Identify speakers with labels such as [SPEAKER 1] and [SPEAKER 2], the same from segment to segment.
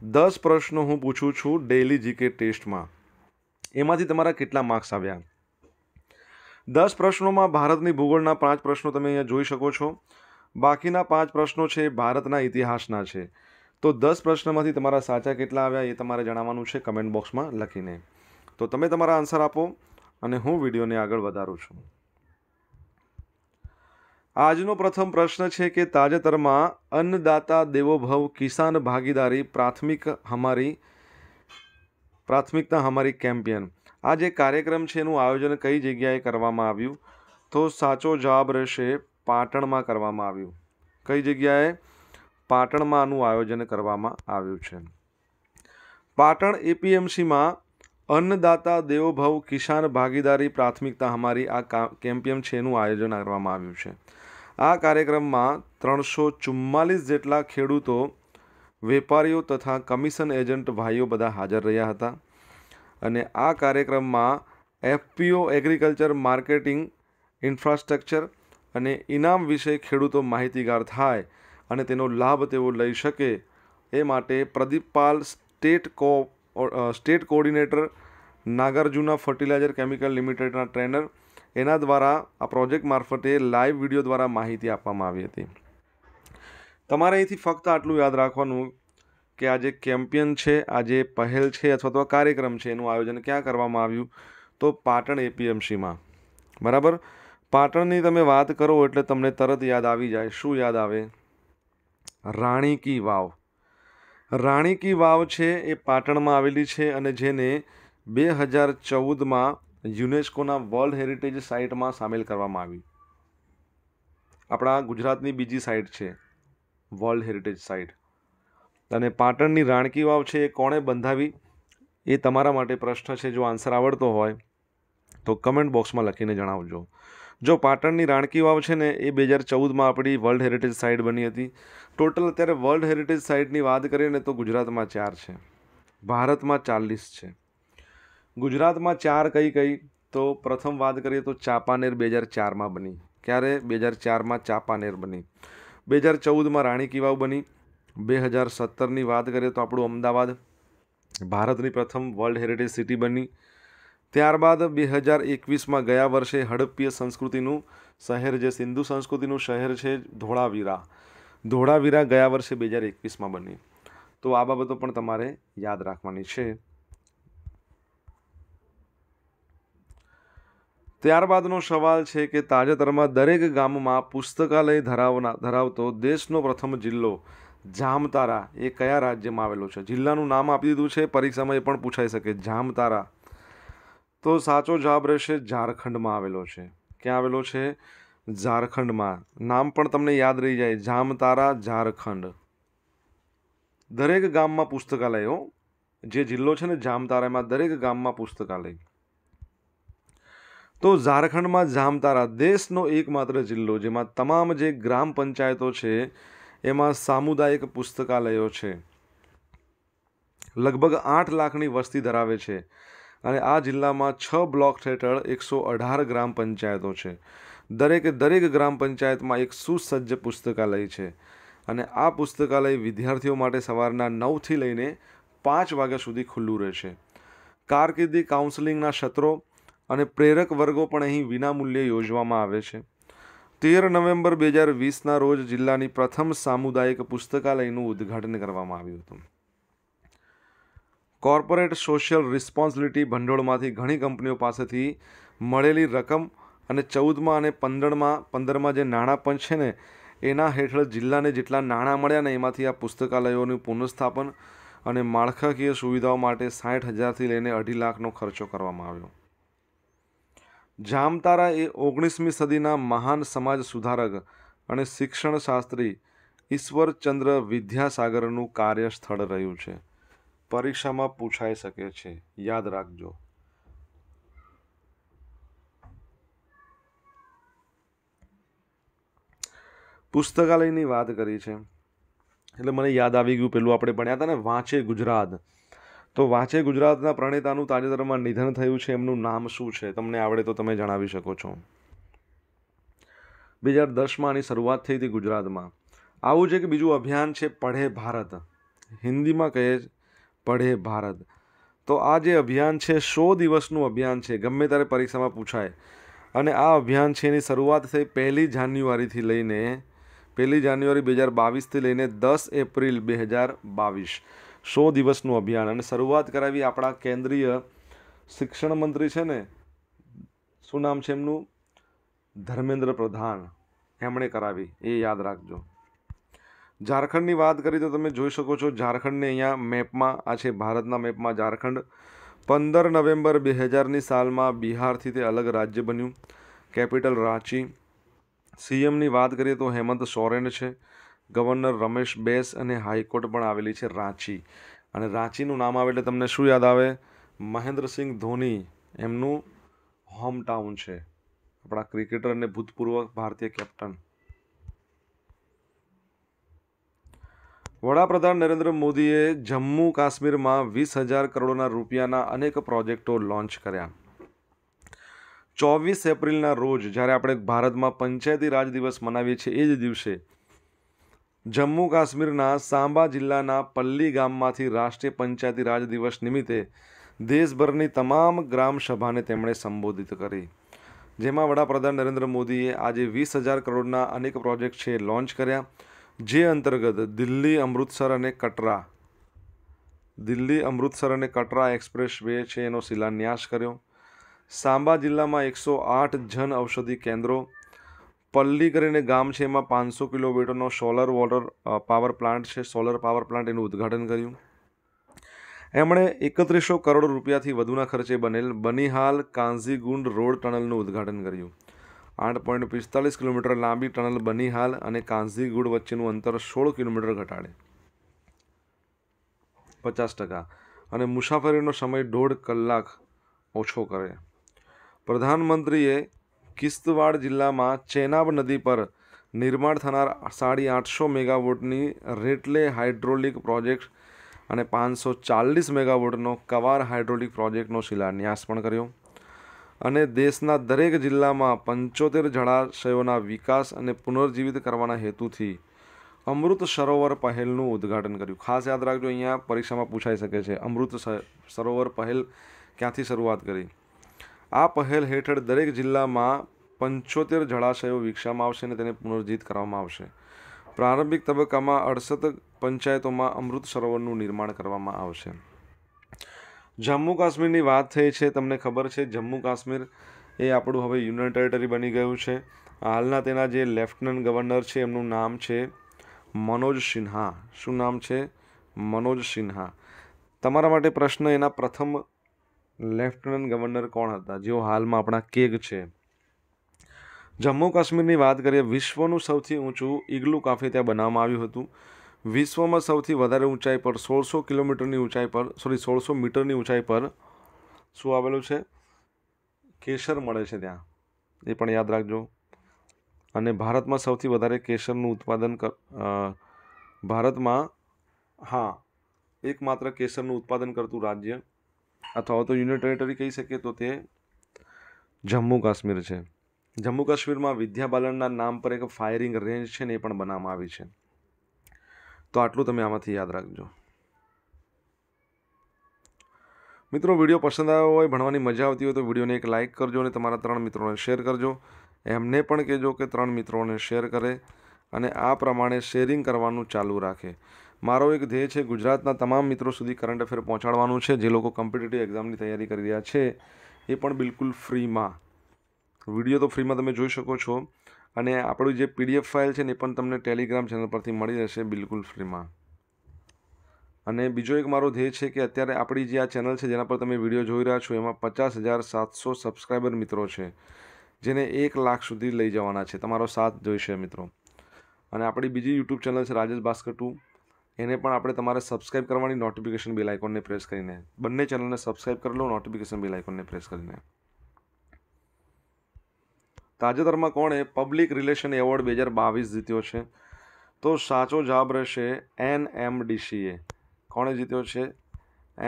[SPEAKER 1] દસ પ્રશ્નો હું પૂછું છું ડેલી જીકે ટેસ્ટમાં એમાંથી તમારા કેટલા માર્ક્સ આવ્યા દસ પ્રશ્નોમાં ભારતની ભૂગોળના પાંચ પ્રશ્નો તમે અહીંયા જોઈ શકો છો બાકીના પાંચ પ્રશ્નો છે ભારતના ઇતિહાસના છે તો દસ પ્રશ્નમાંથી તમારા સાચા કેટલા આવ્યા એ તમારે જણાવવાનું છે કમેન્ટ બોક્સમાં લખીને તો તમે તમારા આન્સર આપો અને હું વિડીયોને આગળ વધારું છું આજનો પ્રથમ પ્રશ્ન છે કે તાજેતરમાં અન્નદાતા દેવો ભવ કિસાન ભાગીદારી પ્રાથમિક હમારી પ્રાથમિકતા હમારી કેમ્પિયન આ જે કાર્યક્રમ છે એનું આયોજન કઈ જગ્યાએ કરવામાં આવ્યું તો સાચો જવાબ રહેશે પાટણમાં કરવામાં આવ્યું કઈ જગ્યાએ પાટણમાં આનું આયોજન કરવામાં આવ્યું છે પાટણ એપીએમસીમાં અન્નદાતા દેવોભવ કિસાન ભાગીદારી પ્રાથમિકતા અમારી આ કેમ્પિયન છે એનું આયોજન કરવામાં આવ્યું છે આ કાર્યક્રમમાં ત્રણસો ચુમ્માલીસ જેટલા ખેડૂતો વેપારીઓ તથા કમિશન એજન્ટ ભાઈઓ બધા હાજર રહ્યા હતા અને આ કાર્યક્રમમાં એફપીઓ એગ્રીકલ્ચર માર્કેટિંગ ઇન્ફ્રાસ્ટ્રક્ચર અને ઇનામ વિશે ખેડૂતો માહિતીગાર થાય અને તેનો લાભ તેઓ લઈ શકે એ માટે Pradeeppal state co state coordinator Nagarjuna fertilizer chemical લિમિટેડના ટ્રેનર એના દ્વારા આ પ્રોજેક્ટ મારફતે લાઈવ વિડીયો દ્વારા માહિતી આપવામાં આવી હતી તમારે અહીંથી ફક્ત આટલું યાદ રાખવાનું કે આજે કેમ્પિયન છે આજે પહેલ છે અથવા તો કાર્યક્રમ છે એનું આયોજન ક્યાં કરવામાં આવ્યું તો પાટણ એપીએમસીમાં બરાબર પાટણની તમે વાત કરો એટલે તમને તરત યાદ આવી જાય શું યાદ આવે રાણી કી વાવ રાણી કી વાવ છે એ પાટણમાં આવેલી છે અને જેને બે હજાર ચૌદમાં યુનેસ્કોના વર્લ્ડ હેરિટેજ સાઇટમાં સામેલ કરવામાં આવી આપણા ગુજરાતની બીજી સાઇટ છે વર્લ્ડ હેરિટેજ સાઇટ અને પાટણની રાણકી વાવ છે એ કોણે બંધાવી એ તમારા માટે પ્રશ્ન છે જો આન્સર આવડતો હોય તો કમેન્ટ બોક્સમાં લખીને જણાવજો જો પાટણની રાણકી વાવ છે ને એ બે હજાર ચૌદમાં આપણી વર્લ્ડ હેરિટેજ સાઇટ બની હતી ટોટલ અત્યારે વર્લ્ડ હેરિટેજ સાઇટની વાત કરીએ ને તો ગુજરાતમાં ચાર છે ભારતમાં ચાલીસ છે ગુજરાતમાં ચાર કઈ કઈ તો પ્રથમ વાત કરીએ તો ચાંપાનેર બે હજાર ચારમાં બની ક્યારે બે હજાર ચારમાં ચાંપાનેર બની બે હજાર ચૌદમાં રાણી કિવાવ બની બે હજાર સત્તરની વાત કરીએ તો આપણું અમદાવાદ ભારતની પ્રથમ વર્લ્ડ હેરિટેજ સિટી બની ત્યારબાદ બે હજાર એકવીસમાં ગયા વર્ષે હડપ્પીય સંસ્કૃતિનું શહેર જે સિંધુ સંસ્કૃતિનું શહેર છે ધોળાવીરા ધોળાવીરા ગયા વર્ષે બે હજાર એકવીસમાં બની તો આ બાબતો પણ તમારે યાદ રાખવાની છે ત્યારબાદનો સવાલ છે કે તાજેતરમાં દરેક ગામમાં પુસ્તકાલય ધરાવના ધરાવતો દેશનો પ્રથમ જિલ્લો જામતારા એ કયા રાજ્યમાં આવેલો છે જિલ્લાનું નામ આપી દીધું છે પરીક્ષામાં એ પણ પૂછાઈ શકે જામતારા તો સાચો જવાબ રહેશે ઝારખંડમાં આવેલો છે ક્યાં આવેલો છે ઝારખંડમાં નામ પણ તમને યાદ રહી જાય જામતારા ઝારખંડ દરેક ગામમાં પુસ્તકાલયો જે જિલ્લો છે ને જામતારામાં દરેક ગામમાં પુસ્તકાલય તો ઝારખંડમાં જામતારા દેશનો એકમાત્ર જિલ્લો જેમાં તમામ જે ગ્રામ પંચાયતો છે એમાં સામુદાયિક પુસ્તકાલયો છે લગભગ આઠ લાખની વસ્તી ધરાવે છે અને આ જિલ્લામાં છ બ્લોક હેઠળ એકસો અઢાર ગ્રામ પંચાયતો છે દરેક દરેક ગ્રામ પંચાયતમાં એક સુસજ્જ પુસ્તકાલય છે અને આ પુસ્તકાલય વિદ્યાર્થીઓ માટે સવારના નવથી લઈને પાંચ વાગ્યા સુધી ખુલ્લું રહેશે કારકિર્દી કાઉન્સેલિંગના સત્રો અને પ્રેરક વર્ગો પણ અહીં વિનામૂલ્યે યોજવામાં આવે છે તેર નવેમ્બર બે હજાર વીસના રોજ જિલ્લાની પ્રથમ સામુદાયિક પુસ્તકાલયનું ઉદ્ઘાટન કરવામાં આવ્યું હતું કોર્પોરેટ સોશિયલ રિસ્પોન્સિબિલિટી ભંડોળમાંથી ઘણી કંપનીઓ પાસેથી મળેલી રકમ અને ચૌદમાં અને પંદરમાં પંદરમાં જે નાણાં પણ છે ને એના હેઠળ જિલ્લાને જેટલા નાણાં મળ્યા ને એમાંથી આ પુસ્તકાલયોનું પુનઃસ્થાપન અને માળખાકીય સુવિધાઓ માટે સાઠ હજારથી લઈને અઢી લાખનો ખર્ચો કરવામાં આવ્યો જામતારા એ ઓગણીસમી સદીના મહાન સમાજ સુધારક અને શિક્ષણશાસ્ત્રી ઈશ્વરચંદ્ર વિદ્યાસાગરનું કાર્યસ્થળ રહ્યું છે પરીક્ષામાં પૂછાઈ શકે છે યાદ રાખજો પુસ્તકાલયની વાત કરી છે એટલે મને યાદ આવી ગયું પેલું આપણે ભણ્યા હતા ને વાંચે ગુજરાત તો વાંચે ગુજરાતના પ્રણેતાનું તાજેતરમાં નિધન થયું છે એમનું નામ શું છે તમને આવડે તો તમે જણાવી શકો છો બે હજાર દસમાં આની શરૂઆત થઈ હતી ગુજરાતમાં આવું છે કે બીજું અભિયાન છે પઢે ભારત હિન્દીમાં કહે પઢે ભારત તો આ જે અભિયાન છે સો દિવસનું અભિયાન છે ગમે ત્યારે પરીક્ષામાં પૂછાય અને આ અભિયાન છે એની શરૂઆત થઈ પહેલી જાન્યુઆરીથી લઈને પહેલી જાન્યુઆરી બે હજાર બાવીસથી લઈને દસ એપ્રિલ બે હજાર બાવીસ સો દિવસનું અભિયાન અને શરૂઆત કરાવી આપણા કેન્દ્રીય શિક્ષણ મંત્રી છે ને શું નામ છે એમનું ધર્મેન્દ્ર પ્રધાન એમણે કરાવી એ યાદ રાખજો ઝારખંડની વાત કરી તો તમે જોઈ શકો છો ઝારખંડને અહીંયા મેપમાં આ છે ભારતના મેપમાં ઝારખંડ પંદર નવેમ્બર બે હજારની સાલમાં બિહારથી તે અલગ રાજ્ય બન્યું કેપિટલ રાંચી સીએમની વાત કરીએ તો હેમંત સોરેન છે ગવર્નર રમેશ બેસ અને હાઈકોર્ટ પણ આવેલી છે રાંચી અને રાંચીનું નામ આવે એટલે તમને શું યાદ આવે મહેન્દ્રસિંહ ધોની એમનું હોમ ટાઉન છે આપણા ક્રિકેટર અને ભૂતપૂર્વ ભારતીય કેપ્ટન વડાપ્રધાન નરેન્દ્ર મોદીએ જમ્મુ કાશ્મીરમાં વીસ હજાર કરોડના રૂપિયાના અનેક પ્રોજેક્ટો લોન્ચ કર્યા ચોવીસ એપ્રિલના રોજ જ્યારે આપણે ભારતમાં પંચાયતી રાજ દિવસ મનાવીએ છીએ એ જ દિવસે જમ્મુ કાશ્મીરના સાંબા જિલ્લાના પલ્લી ગામમાંથી રાષ્ટ્રીય પંચાયતી રાજ દિવસ નિમિત્તે દેશભરની તમામ ગ્રામ સભાને તેમણે સંબોધિત કરી જેમાં વડાપ્રધાન નરેન્દ્ર મોદીએ આજે વીસ હજાર કરોડના અનેક પ્રોજેક્ટ છે લોન્ચ કર્યા જે અંતર્ગત દિલ્હી અમૃતસર અને કટરા દિલ્હી અમૃતસર અને કટરા એક્સપ્રેસ વે છે એનો શિલાન્યાસ કર્યો સાંબા જિલ્લામાં એકસો આઠ જન ઔષધિ કેન્દ્રો પલ્લી કરીને ગામ છે એમાં પાંચસો કિલોમીટરનો સોલર વોટર પાવર પ્લાન્ટ છે સોલર પાવર પ્લાન્ટ એનું ઉદ્ઘાટન કર્યું એમણે એકત્રીસો કરોડ રૂપિયાથી વધુના ખર્ચે બનેલ બનીહાલ કાંઝીગુંડ રોડ ટનલનું ઉદ્ઘાટન કર્યું આઠ પોઈન્ટ પિસ્તાલીસ કિલોમીટર લાંબી ટનલ બનીહાલ અને કાંઝીગુડ વચ્ચેનું અંતર સોળ કિલોમીટર ઘટાડે પચાસ ટકા અને મુસાફરીનો સમય દોઢ કલાક ઓછો કરે પ્રધાનમંત્રીએ કિસ્તવાડ જિલ્લામાં ચેનાબ નદી પર નિર્માણ થનાર સાડી આઠસો મેગાવોટની રેટલે હાઇડ્રોલિક પ્રોજેક્ટ અને પાંચસો ચાલીસ મેગાવોટનો કવાર હાઇડ્રોલિક પ્રોજેક્ટનો શિલાન્યાસ પણ કર્યો અને દેશના દરેક જિલ્લામાં પંચોતેર જળાશયોના વિકાસ અને પુનર્જીવિત કરવાના હેતુથી અમૃત સરોવર પહેલનું ઉદ્ઘાટન કર્યું ખાસ યાદ રાખજો અહીંયા પરીક્ષામાં પૂછાઈ શકે છે અમૃત સરોવર પહેલ ક્યાંથી શરૂઆત કરી આ પહેલ હેઠળ દરેક જિલ્લામાં પંચોતેર જળાશયો વિકસાવવામાં આવશે અને તેને પુનર્જીત કરવામાં આવશે પ્રારંભિક તબક્કામાં અડસઠ પંચાયતોમાં અમૃત સરોવરનું નિર્માણ કરવામાં આવશે જમ્મુ કાશ્મીરની વાત થઈ છે તમને ખબર છે જમ્મુ કાશ્મીર એ આપણું હવે યુનિયન ટેરેટરી બની ગયું છે હાલના તેના જે લેફ્ટનન્ટ ગવર્નર છે એમનું નામ છે મનોજ સિન્હા શું નામ છે મનોજ સિન્હા તમારા માટે પ્રશ્ન એના પ્રથમ લેફ્ટનન્ટ ગવર્નર કોણ હતા જેઓ હાલમાં આપણા કેગ છે જમ્મુ કાશ્મીરની વાત કરીએ વિશ્વનું સૌથી ઊંચું ઇગ્લુ કાફે ત્યાં બનાવવામાં આવ્યું હતું વિશ્વમાં સૌથી વધારે ઊંચાઈ પર સોળસો કિલોમીટરની ઊંચાઈ પર સોરી સોળસો મીટરની ઊંચાઈ પર શું આવેલું છે કેસર મળે છે ત્યાં એ પણ યાદ રાખજો અને ભારતમાં સૌથી વધારે કેસરનું ઉત્પાદન કર ભારતમાં હા એકમાત્ર કેસરનું ઉત્પાદન કરતું રાજ્ય અથવા તો યુનિયન ટેરેટરી કહી શકીએ તો તે જમ્મુ કાશ્મીર છે જમ્મુ કાશ્મીરમાં વિદ્યા બાલનના નામ પર એક ફાયરિંગ રેન્જ છે ને એ પણ બનાવવામાં આવી છે તો આટલું તમે આમાંથી યાદ રાખજો મિત્રો વિડીયો પસંદ આવ્યો હોય ભણવાની મજા આવતી હોય તો વિડીયોને એક લાઇક કરજો અને તમારા ત્રણ મિત્રોને શેર કરજો એમને પણ કહેજો કે ત્રણ મિત્રોને શેર કરે અને આ પ્રમાણે શેરિંગ કરવાનું ચાલુ રાખે મારો એક ધ્યેય છે ગુજરાતના તમામ મિત્રો સુધી કરંટ અફેર પહોંચાડવાનું છે જે લોકો કોમ્પિટિટિવ એક્ઝામની તૈયારી કરી રહ્યા છે એ પણ બિલકુલ ફ્રીમાં વિડીયો તો ફ્રીમાં તમે જોઈ શકો છો અને આપણી જે પીડીએફ ફાઇલ છે ને એ પણ તમને ટેલિગ્રામ ચેનલ પરથી મળી રહેશે બિલકુલ ફ્રીમાં અને બીજો એક મારો ધ્યેય છે કે અત્યારે આપણી જે આ ચેનલ છે જેના પર તમે વિડીયો જોઈ રહ્યા છો એમાં પચાસ હજાર સાતસો સબસ્ક્રાઈબર મિત્રો છે જેને એક લાખ સુધી લઈ જવાના છે તમારો સાથ જોઈશે મિત્રો અને આપણી બીજી યુટ્યુબ ચેનલ છે રાજેશ ભાસ્કર ટુ એને પણ આપણે તમારે સબસ્ક્રાઇબ કરવાની નોટિફિકેશન બેલ આઇકોનને પ્રેસ કરીને બંને ચેનલને સબસ્ક્રાઇબ કરી લો નોટિફિકેશન બેલ આઇકોનને પ્રેસ કરીને તાજેતરમાં કોણે પબ્લિક રિલેશન એવોર્ડ બે હજાર બાવીસ જીત્યો છે તો સાચો જવાબ રહેશે એન એમ ડીસીએ કોણે જીત્યો છે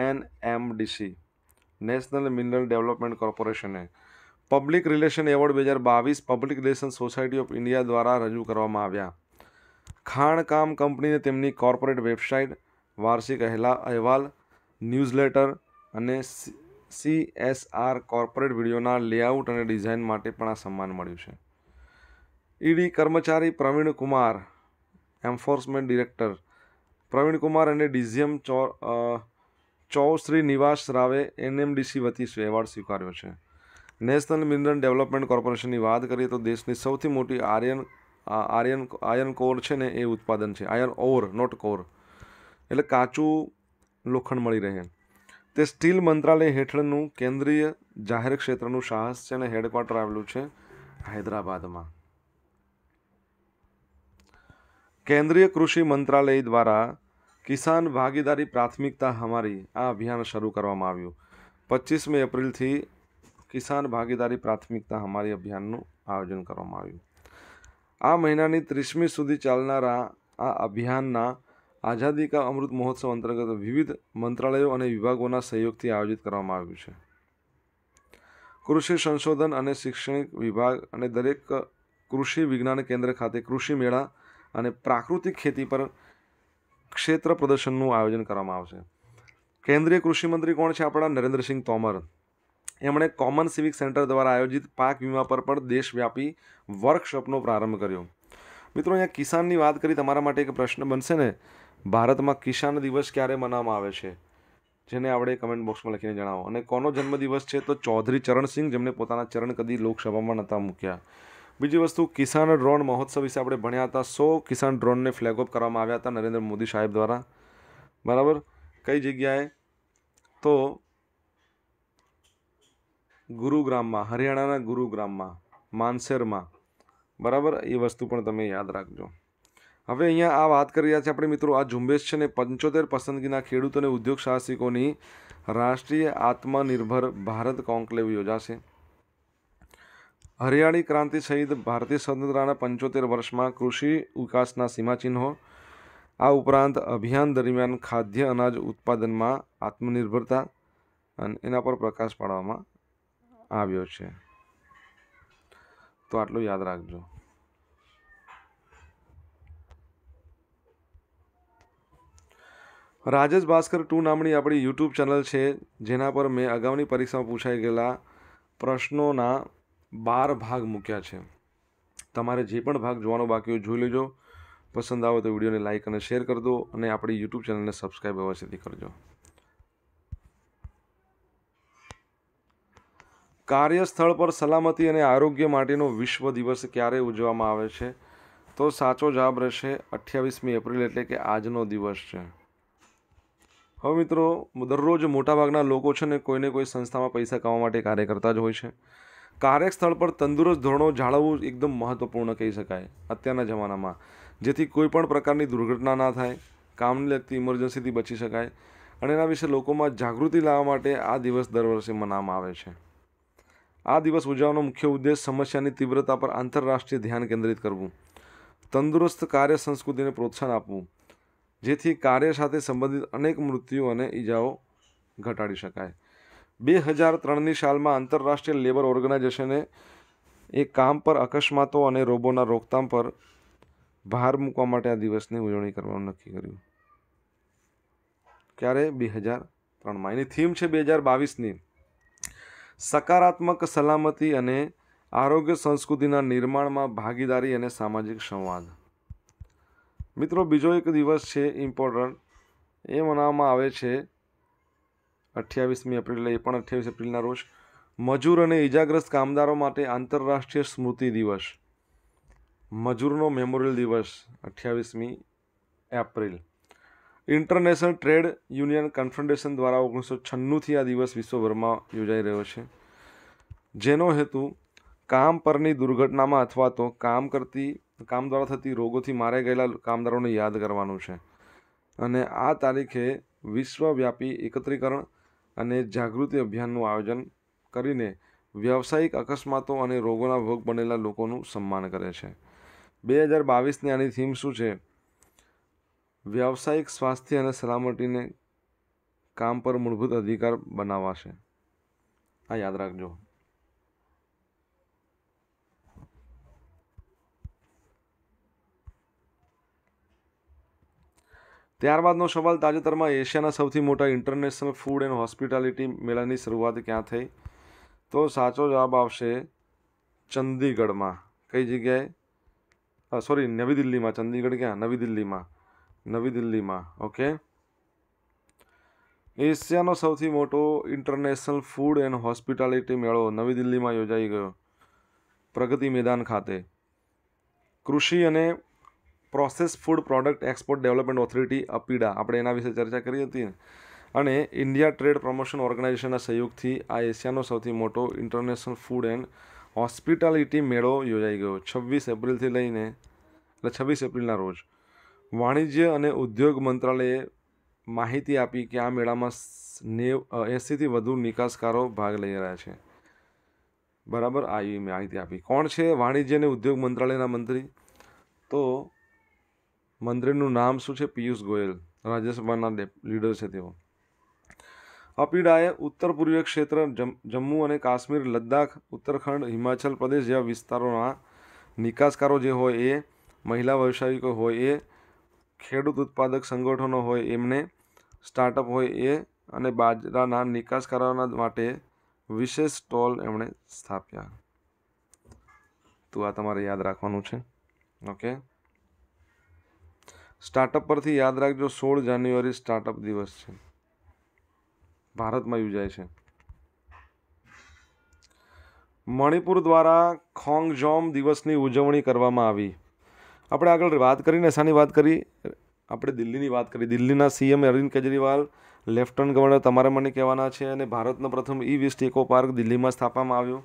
[SPEAKER 1] N M D C national mineral development કોર્પોરેશને પબ્લિક રિલેશન એવોર્ડ બે હજાર બાવીસ public relation society of India દ્વારા રજૂ કરવામાં આવ્યા ખાણકામ કંપનીને તેમની કોર્પોરેટ વેબસાઇટ વાર્ષિક અહેલા અહેવાલ ન્યૂઝલેટર અને સી એસ આર કોર્પોરેટ વિડીયોના લેઆઉટ અને ડિઝાઇન માટે પણ આ સન્માન મળ્યું છે ઈડી કર્મચારી પ્રવીણ કુમાર એન્ફોર્સમેન્ટ ડિરેક્ટર પ્રવીણ કુમાર અને ડીઝીએમ ચો શ્રી નિવાસ રાવે એનએમડીસી વતી એવોર્ડ સ્વીકાર્યો છે નેશનલ મિનરલ ડેવલપમેન્ટ કોર્પોરેશનની વાત કરીએ તો દેશની સૌથી મોટી આર્યન આ આયર્ન આયર્ન કોર છે ને એ ઉત્પાદન છે આયર્ન ઓર નોટ કોર એટલે કાચું લોખંડ મળી રહે તે સ્ટીલ મંત્રાલય હેઠળનું કેન્દ્રીય જાહેર ક્ષેત્રનું સાહસ છે અને હેડક્વાર્ટર આવેલું છે હૈદરાબાદમાં કેન્દ્રીય કૃષિ મંત્રાલય દ્વારા કિસાન ભાગીદારી પ્રાથમિકતા હમારી આ અભિયાન શરૂ કરવામાં આવ્યું પચીસમી એપ્રિલથી કિસાન ભાગીદારી પ્રાથમિકતા હમારી અભિયાનનું આયોજન કરવામાં આવ્યું આ મહિનાની ત્રીસમી સુધી ચાલનારા આ અભિયાનના આઝાદી કા અમૃત મહોત્સવ અંતર્ગત વિવિધ મંત્રાલયો અને વિભાગોના સહયોગથી આયોજિત કરવામાં આવ્યું છે કૃષિ સંશોધન અને શૈક્ષણિક વિભાગ અને દરેક કૃષિ વિજ્ઞાન કેન્દ્ર ખાતે કૃષિ મેળા અને પ્રાકૃતિક ખેતી પર ક્ષેત્ર પ્રદર્શનનું આયોજન કરવામાં આવશે કેન્દ્રીય કૃષિ મંત્રી કોણ છે આપણા નરેન્દ્રસિંહ તોમર એમણે કોમન સિવિક સેન્ટર દ્વારા આયોજિત પાક વીમા પર પણ દેશવ્યાપી વર્કશોપનો પ્રારંભ કર્યો મિત્રો અહીંયા કિસાનની વાત કરી તમારા માટે એક પ્રશ્ન બનશે ને ભારતમાં કિસાન દિવસ ક્યારે મનાવવામાં આવે છે જેને આપણે કમેન્ટ બોક્સમાં લખીને જણાવો અને કોનો જન્મદિવસ છે તો ચૌધરી ચરણસિંહ જેમણે પોતાના ચરણ કદી લોકસભામાં નહોતા મૂક્યા બીજી વસ્તુ કિસાન ડ્રોન મહોત્સવ વિશે આપણે ભણ્યા હતા સો કિસાન ડ્રોનને ફ્લેગ ઓફ કરવામાં આવ્યા હતા નરેન્દ્ર મોદી સાહેબ દ્વારા બરાબર કઈ જગ્યાએ તો ગુરુગ્રામમાં હરિયાણાના ગુરુગ્રામમાં માનસેરમાં બરાબર એ વસ્તુ પણ તમે યાદ રાખજો હવે અહીંયા આ વાત કરી રહ્યા છે આપણે મિત્રો આ ઝુંબેશ છે ને પંચોતેર પસંદગીના ખેડૂત અને ઉદ્યોગ સાહસિકોની રાષ્ટ્રીય આત્મનિર્ભર ભારત કોન્ક્લેવ યોજાશે હરિયાળી ક્રાંતિ સહિત ભારતીય સ્વતંત્રતાના પંચોતેર વર્ષમાં કૃષિ વિકાસના સીમાચિહ્નો આ ઉપરાંત અભિયાન દરમિયાન ખાદ્ય અનાજ ઉત્પાદનમાં આત્મનિર્ભરતા અને એના પર પ્રકાશ પાડવામાં આવ્યો છે તો આટલું યાદ રાખજો રાજેશ ભાસ્કર ટુ નામની આપણી યુટ્યુબ ચેનલ છે જેના પર મેં અગાઉની પરીક્ષામાં પૂછાઈ ગયેલા પ્રશ્નોના બાર ભાગ મૂક્યા છે તમારે જે પણ ભાગ જોવાનો બાકી હોય જોઈ લેજો પસંદ આવે તો વિડીયોને લાઇક અને શેર કરી દો અને આપણી યુટ્યુબ ચેનલને સબસ્ક્રાઈબ અવશ્યથી કરજો કાર્યસ્થળ પર સલામતી અને આરોગ્ય માટેનો વિશ્વ દિવસ ક્યારે ઉજવવામાં આવે છે તો સાચો જવાબ રહેશે અઠ્યાવીસમી એપ્રિલ એટલે કે આજનો દિવસ છે હવે મિત્રો દરરોજ મોટાભાગના લોકો છે ને કોઈને કોઈ સંસ્થામાં પૈસા કમાવા માટે કાર્ય કરતા જ હોય છે કાર્યસ્થળ પર તંદુરસ્ત ધોરણો જાળવવું એકદમ મહત્વપૂર્ણ કહી શકાય અત્યારના જમાનામાં જેથી કોઈપણ પ્રકારની દુર્ઘટના ના થાય કામને લગતી ઇમરજન્સીથી બચી શકાય અને એના વિશે લોકોમાં જાગૃતિ લાવવા માટે આ દિવસ દર વર્ષે મનાવવામાં આવે છે આ દિવસ ઉજવવાનો મુખ્ય ઉદ્દેશ સમસ્યાની તીવ્રતા પર આંતરરાષ્ટ્રીય ધ્યાન કેન્દ્રિત કરવું તંદુરસ્ત કાર્ય સંસ્કૃતિને પ્રોત્સાહન આપવું જેથી કાર્ય સાથે સંબંધિત અનેક મૃત્યુ અને ઈજાઓ ઘટાડી શકાય બે હજાર ત્રણની સાલમાં આંતરરાષ્ટ્રીય લેબર ઓર્ગેનાઇઝેશને એ કામ પર અકસ્માતો અને રોબોના રોકથામ પર ભાર મૂકવા માટે આ દિવસની ઉજવણી કરવાનું નક્કી કર્યું ક્યારે બે હજાર ત્રણમાં એની થીમ છે બે હજાર બાવીસની સકારાત્મક સલામતી અને આરોગ્ય સંસ્કૃતિના નિર્માણમાં ભાગીદારી અને સામાજિક સંવાદ મિત્રો બીજો એક દિવસ છે ઇમ્પોર્ટન્ટ એ મનાવવામાં આવે છે અઠ્યાવીસમી એપ્રિલ એ પણ અઠ્યાવીસ એપ્રિલના રોજ મજૂર અને ઇજાગ્રસ્ત કામદારો માટે આંતરરાષ્ટ્રીય સ્મૃતિ દિવસ મજૂરનો મેમોરિયલ દિવસ અઠ્યાવીસમી April international trade union confederation દ્વારા ઓગણીસો છન્નુંથી આ દિવસ વિશ્વભરમાં યોજાઈ રહ્યો છે જેનો હેતુ કામ પરની દુર્ઘટનામાં અથવા તો કામ કરતી કામ દ્વારા થતી રોગોથી મારા ગયેલા કામદારોને યાદ કરવાનું છે અને આ તારીખે વિશ્વવ્યાપી એકત્રીકરણ અને જાગૃતિ અભિયાનનું આયોજન કરીને વ્યવસાયિક અકસ્માતો અને રોગોના ભોગ બનેલા લોકોનું સન્માન કરે છે બે હજાર બાવીસની આની થીમ શું છે વ્યાવસાયિક સ્વાસ્થ્ય અને સલામતીને કામ પર મૂળભૂત અધિકાર બનાવાશે આ યાદ રાખજો ત્યારબાદનો સવાલ તાજેતરમાં એશિયાના સૌથી મોટા ઇન્ટરનેશનલ ફૂડ એન્ડ હોસ્પિટાલિટી મેળાની શરૂઆત ક્યાં થઈ તો સાચો જવાબ આવશે ચંદીગઢમાં કઈ જગ્યાએ સોરી નવી દિલ્હીમાં ચંદીગઢ ક્યાં નવી દિલ્હીમાં નવી દિલ્હીમાં ઓકે એશિયાનો સૌથી મોટો ઇન્ટરનેશનલ ફૂડ એન્ડ હોસ્પિટાલિટી મેળો નવી દિલ્હીમાં યોજાઈ ગયો પ્રગતિ મેદાન ખાતે કૃષિ અને process food product export development authority APEDA આપણે એના વિશે ચર્ચા કરી હતી અને ઇન્ડિયા ટ્રેડ પ્રમોશન ઓર્ગેનાઇઝેશનના સહયોગથી આ એશિયાનો સૌથી મોટો ઇન્ટરનેશનલ ફૂડ એન્ડ હોસ્પિટાલિટી મેળો યોજાઈ ગયો છવ્વીસ એપ્રિલથી લઈને એટલે છવ્વીસ એપ્રિલના રોજ વાણિજ્ય અને ઉદ્યોગ મંત્રાલયે માહિતી આપી કે આ મેળામાં નેવ એંસીથી વધુ નિકાસકારો ભાગ લઈ રહ્યા છે બરાબર આ માહિતી આપી કોણ છે વાણિજ્ય અને ઉદ્યોગ મંત્રાલયના મંત્રી તો મંત્રીનું નામ શું છે પિયુષ ગોયલ રાજ્યસભાના લીડર છે તેઓ અપીડાએ ઉત્તર પૂર્વીય ક્ષેત્ર જમ્મુ અને કાશ્મીર લદ્દાખ ઉત્તરાખંડ હિમાચલ પ્રદેશ જેવા વિસ્તારોના નિકાસકારો જે હોય એ મહિલા વ્યવસાયિકો હોય એ ખેડૂત ઉત્પાદક સંગઠનો હોય એમને સ્ટાર્ટઅપ હોય એ અને બાજરાના નિકાસ કરવાના માટે વિશેષ સ્ટોલ એમણે સ્થાપ્યા તો આ તમારે યાદ રાખવાનું છે ઓકે સ્ટાર્ટઅપ પરથી યાદ રાખજો સોળ જાન્યુઆરી સ્ટાર્ટઅપ દિવસ છે ભારતમાં યોજાય છે મણિપુર દ્વારા ખોંગજોમ દિવસની ઉજવણી કરવામાં આવી આપણે આગળ વાત કરીને શાની વાત કરી આપણે દિલ્હીની વાત કરી દિલ્હીના CM Arvind Kejriwal lieutenant governor તમારે મને કહેવાના છે અને ભારતનો પ્રથમ ઈ વેસ્ટ ઇકો પાર્ક દિલ્હીમાં સ્થાપવામાં આવ્યો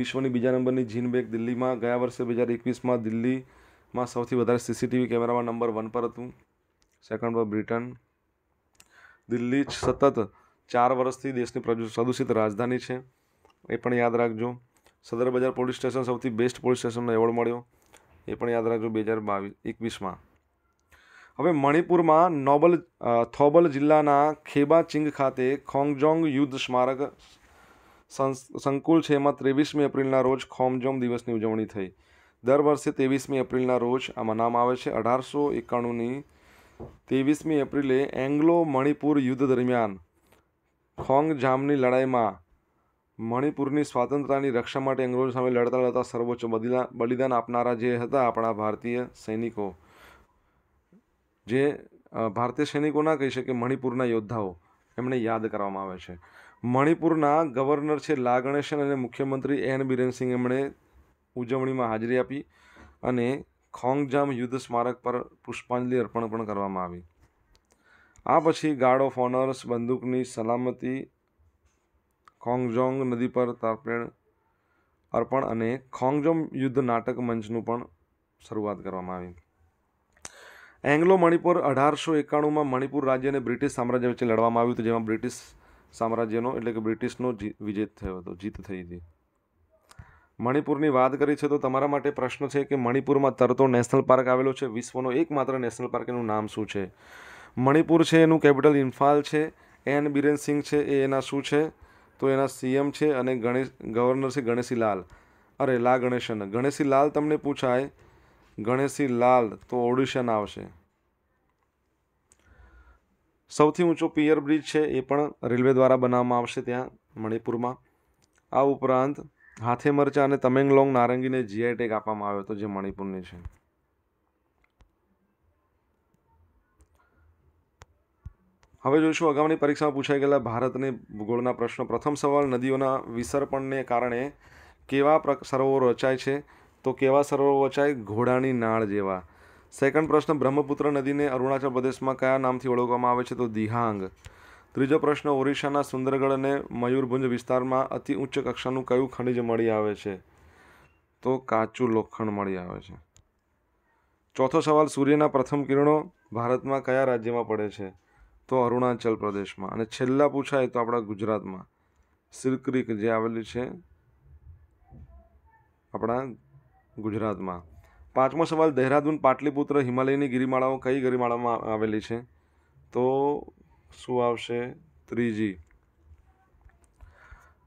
[SPEAKER 1] વિશ્વની બીજા નંબરની જીનબેગ દિલ્હીમાં ગયા વર્ષે બે હજાર એકવીસમાં દિલ્હીમાં સૌથી વધારે સીસીટીવી કેમેરામાં નંબર વન પર હતું સેકન્ડ પર બ્રિટન દિલ્હી સતત ચાર વર્ષથી દેશની પ્રદૂષિત રાજધાની છે એ પણ યાદ રાખજો સદર બજાર પોલીસ સ્ટેશન સૌથી બેસ્ટ પોલીસ સ્ટેશનનો એવોર્ડ મળ્યો એ પણ યાદ રાખજો બે હજાર બાવીસ એકવીસમાં હવે મણિપુરમાં નોબલ થોબલ જિલ્લાના ખેબાચિંગ ખાતે ખોંગજોંગ યુદ્ધ સ્મારક સંકુલ છે એમાં ત્રેવીસમી એપ્રિલના રોજ ખોમજોમ દિવસની ઉજવણી થઈ દર વર્ષે ત્રેવીસમી એપ્રિલના રોજ આમાં નામ આવે છે અઢારસો એકાણુંની ત્રેવીસમી એપ્રિલે એંગ્લો મણિપુર યુદ્ધ દરમિયાન ખોંગજામની લડાઈમાં મણિપુરની સ્વાતંત્રતાની રક્ષા માટે અંગ્રેજો સામે લડતા લડતા સર્વોચ્ચ બલિદાન આપનારા જે હતા આપણા ભારતીય સૈનિકો જે ભારતીય સૈનિકો ના કહી શકે મણિપુરના યોદ્ધાઓ એમને યાદ કરવામાં આવે છે મણિપુરના ગવર્નર છે લાગણેશન અને મુખ્યમંત્રી એન બિરેન સિંહ એમણે ઉજવણીમાં હાજરી આપી અને ખોંગજામ યુદ્ધ સ્મારક પર પુષ્પાંજલિ અર્પણ પણ કરવામાં આવી આ પછી ગાર્ડ ઓફ ઓનર્સ બંદૂકની સલામતી ખોંગજોંગ નદી પર તારપેણ અર્પણ અને ખોંગજોમ યુદ્ધ નાટક મંચનું પણ શરૂઆત કરવામાં આવી એંગ્લો મણિપુર અઢારસો એકાણુંમાં મણિપુર રાજ્ય અને બ્રિટિશ સામ્રાજ્ય વચ્ચે લડવામાં આવ્યું હતું જેમાં બ્રિટિશ સામ્રાજ્યનો એટલે કે બ્રિટિશનો વિજય થયો હતો જીત થઈ હતી મણિપુરની વાત કરી છે તો તમારા માટે પ્રશ્ન છે કે મણિપુરમાં તરતો નેશનલ પાર્ક આવેલો છે વિશ્વનો એકમાત્ર નેશનલ પાર્ક એનું નામ શું છે મણિપુર છે એનું કેપિટલ ઇમ્ફાલ છે એન બિરેન સિંહ છે એ એના શું છે તો એના સીએમ છે અને ગણેશ ગવર્નર છે ગણેશીલાલ અરે લા ગણેશન ગણેશીલાલ તમને પૂછાય ગણેશીલાલ તો ઓડિશન આવશે સૌથી ઊંચો પિયર બ્રિજ છે એ પણ રેલવે દ્વારા બનાવવામાં આવશે ત્યાં મણિપુરમાં આ ઉપરાંત હાથે મરચા અને તમેંગલોંગ નારંગીને જીઆઈ ટેગ આપવામાં આવ્યો હતો જે મણિપુરની છે હવે જોઈશું અગાઉની પરીક્ષામાં પૂછાઈ ગયેલા ભારતને ભૂગોળના પ્રશ્નો પ્રથમ સવાલ નદીઓના વિસર્પણને કારણે કેવા સરોવરો રચાય છે તો કેવા સરોવરો રચાય ઘોડાની નાળ જેવા સેકન્ડ પ્રશ્ન બ્રહ્મપુત્ર નદીને અરુણાચલ પ્રદેશમાં કયા નામથી ઓળખવામાં આવે છે તો દિહાંગ ત્રીજો પ્રશ્ન ઓરિસ્સાના સુંદરગઢ અને મયુરભુંજ વિસ્તારમાં અતિ ઉચ્ચ કક્ષાનું કયું ખનિજ મળી આવે છે તો કાચું લોખંડ મળી આવે છે ચોથો સવાલ સૂર્યના પ્રથમ કિરણો ભારતમાં કયા રાજ્યમાં પડે છે તો અરુણાચલ પ્રદેશમાં અને છેલ્લા પૂછાય તો આપણા ગુજરાતમાં સિલ્ક જે આવેલી છે આપણા ગુજરાતમાં પાંચમો સવાલ દહેરાદૂન પાટલીપુત્ર હિમાલયની ગિરિમાળાઓ કઈ ગિરિમાળામાં આવેલી છે તો શું આવશે ત્રીજી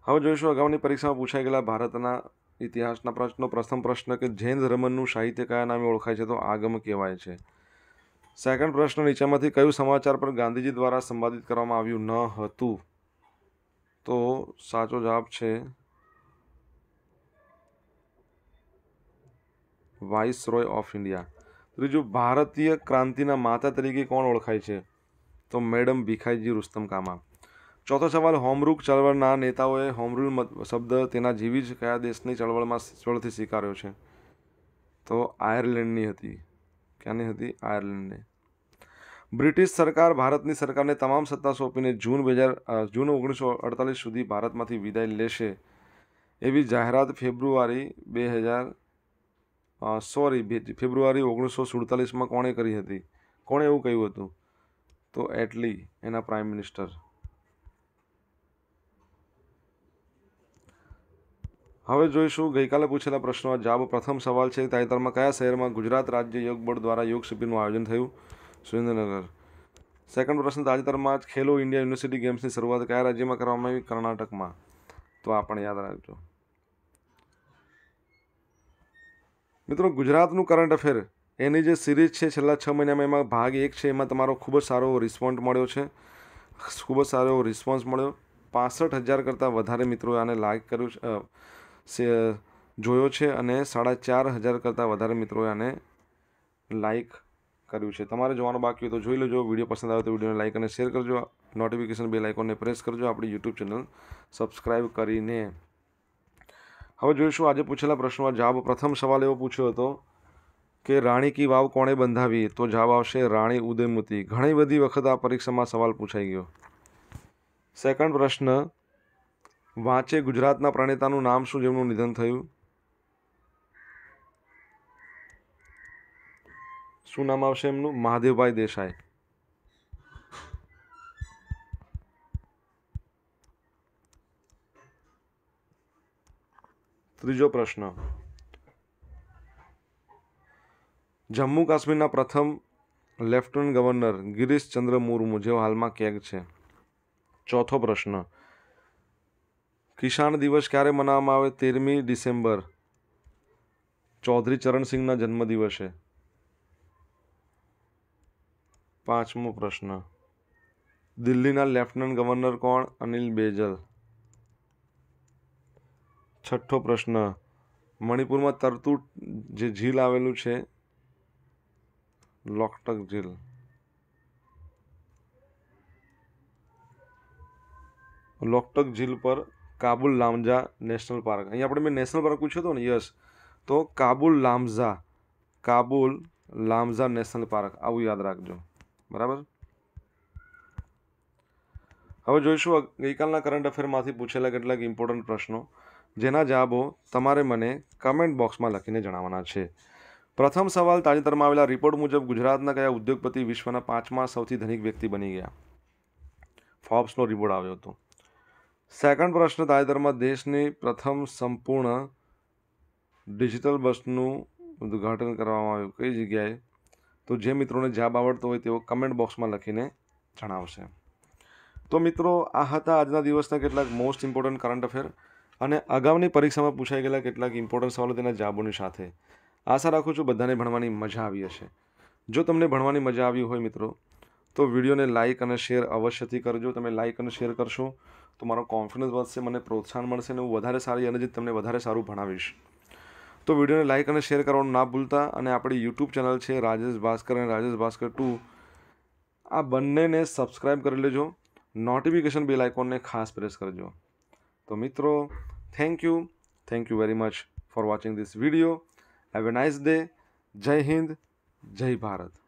[SPEAKER 1] હવે જોઈશું અગાઉની પરીક્ષામાં પૂછાઈ ગયેલા ભારતના ઇતિહાસના પ્રશ્નો પ્રથમ પ્રશ્ન કે જૈન ધર્મનું સાહિત્ય કયા નામે ઓળખાય છે તો આગમ કહેવાય છે સેકન્ડ પ્રશ્ન નીચેમાંથી કયું સમાચાર પણ ગાંધીજી દ્વારા સંપાદિત કરવામાં આવ્યું ન હતું તો સાચો જવાબ છે વાઇસ રોય ઓફ ઇન્ડિયા ત્રીજું ભારતીય ક્રાંતિના માતા તરીકે કોણ ઓળખાય છે તો મેડમ ભીખાઈજી રુસ્તમ કામા ચોથો સવાલ હોમરૂક ચળવળના નેતાઓએ હોમરૂલ શબ્દ તેના જેવી જ કયા દેશની ચળવળમાં ચળવળથી સ્વીકાર્યો છે તો આયર્લેન્ડની હતી ક્યાંની હતી આયર્લેન્ડની બ્રિટિશ સરકાર ભારતની સરકારને તમામ સત્તા સોંપીને જૂન બે હજાર જૂન ઓગણીસો અડતાલીસ સુધી ભારતમાંથી વિદાય લેશે એવી જાહેરાત ફેબ્રુઆરી બે હજાર સોરી ફેબ્રુઆરી ઓગણીસો સુડતાલીસમાં કોણે કરી હતી કોણે એવું કહ્યું હતું તો એટલી એના પ્રાઇમ મિનિસ્ટર હવે જોઈશું ગઈકાલે પૂછેલા પ્રશ્નો જવાબ પ્રથમ સવાલ છે તાજેતરમાં કયા શહેરમાં ગુજરાત રાજ્ય યોગ બોર્ડ દ્વારા યોગ શિબિરનું આયોજન થયું સુરેન્દ્રનગર સેકન્ડ પ્રશ્ન તાજેતરમાં જ ખેલો ઇન્ડિયા યુનિવર્સિટી ગેમ્સની શરૂઆત કયા રાજ્યમાં કરવામાં આવી કર્ણાટકમાં તો આ પણ યાદ રાખજો મિત્રો ગુજરાતનું કરંટ અફેર એની જે સિરીઝ છે છેલ્લા છ મહિનામાં એમાં ભાગ એક છે એમાં તમારો ખૂબ જ સારો રિસ્પોન્ડ મળ્યો છે ખૂબ જ સારો રિસ્પોન્સ મળ્યો પાસઠ હજાર કરતાં વધારે મિત્રોએ આને લાઇક કર્યું છે જોયો છે અને સાડા ચાર હજાર કરતાં વધારે મિત્રોએ આને લાઇક કર્યું છે તમારે જોવાનું બાકી હોય તો જોઈ લેજો વિડીયો પસંદ આવે તો વિડીયોને લાઇક અને શેર કરજો નોટિફિકેશન બે લાઇકોને પ્રેસ કરજો આપણી યુટ્યુબ ચેનલ સબસ્ક્રાઈબ કરીને હવે જોઈશું આજે પૂછેલા પ્રશ્નમાં જવાબ પ્રથમ સવાલ એવો પૂછ્યો હતો કે રાણી કી વાવ કોણે બંધાવી તો જવાબ આવશે રાણી ઉદયમૂર્તિ ઘણી બધી વખત આ પરીક્ષામાં સવાલ પૂછાઈ ગયો સેકન્ડ પ્રશ્ન વાંચે ગુજરાતના પ્રણેતાનું નામ શું જેમનું નિધન થયું શું નામ આવશે એમનું મહાદેવભાઈ દેસાઈ ત્રીજો પ્રશ્ન જમ્મુ કાશ્મીરના પ્રથમ લેફ્ટનન્ટ ગવર્નર ગિરીશ ચંદ્ર મુર્મુ જેઓ હાલમાં કેગ છે ચોથો પ્રશ્ન કિસાન દિવસ ક્યારે મનાવવામાં આવે તેરમી ડિસેમ્બર ચૌધરી ચરણસિંહના જન્મદિવસે પાંચમો પ્રશ્ન દિલ્હીના લેફ્ટનન્ટ ગવર્નર કોણ અનિલ બેજલ છઠ્ઠો પ્રશ્ન મણિપુરમાં તરતુટ જે ઝીલ આવેલું છે લોકટક ઝીલ લોકટક ઝીલ પર કાબુલ લામઝા નેશનલ પાર્ક અહીંયા આપણે મેં નેશનલ પાર્ક પૂછ્યો હતો ને યસ તો કાબુલ લામઝા કાબુલ લામઝા નેશનલ પાર્ક આવું યાદ રાખજો બરાબર હવે જોઈશું ગઈકાલના કરંટ અફેરમાંથી પૂછેલા કેટલાક ઇમ્પોર્ટન્ટ પ્રશ્નો જેના જવાબો તમારે મને કમેન્ટ બોક્સમાં લખીને જણાવવાના છે પ્રથમ સવાલ તાજેતરમાં આવેલા રિપોર્ટ મુજબ ગુજરાતના કયા ઉદ્યોગપતિ વિશ્વના પાંચમા સૌથી ધનિક વ્યક્તિ બની ગયા ફોર્બ્સનો રિપોર્ટ આવ્યો હતો સેકન્ડ પ્રશ્ન તાજેતરમાં દેશની પ્રથમ સંપૂર્ણ ડિજિટલ બસનું ઉદ્ઘાટન કરવામાં આવ્યું કઈ જગ્યાએ તો જે મિત્રોને જાબ આવડતો હોય તેઓ કમેન્ટ બોક્સમાં લખીને જણાવશે તો મિત્રો આ હતા આજના દિવસના કેટલાક મોસ્ટ ઇમ્પોર્ટન્ટ કરંટ અફેર અને અગાઉની પરીક્ષામાં પૂછાઈ ગયેલા કેટલાક ઇમ્પોર્ટન્ટ સવાલો તેના જાબોની સાથે આશા રાખું છું બધાને ભણવાની મજા આવી હશે જો તમને ભણવાની મજા આવી હોય મિત્રો તો વિડીયોને લાઇક અને શેર અવશ્યથી કરજો તમે લાઇક અને શેર કરશો તો મારો કોન્ફિડન્સ વધશે મને પ્રોત્સાહન મળશે અને હું વધારે સારી અને જે તમને વધારે સારું ભણાવીશ તો વિડીયોને લાઇક અને શેર કરવાનું ના ભૂલતા અને આપણી યુટ્યુબ ચેનલ છે રાજેશ ભાસ્કર અને રાજેશ ભાસ્કર ટુ આ બંનેને સબસ્ક્રાઈબ કરી લેજો નોટિફિકેશન બેલ આઇકોનને ખાસ પ્રેસ કરજો તો મિત્રો thank you thank you very much for watching this video have a nice day Jai Hind જય ભારત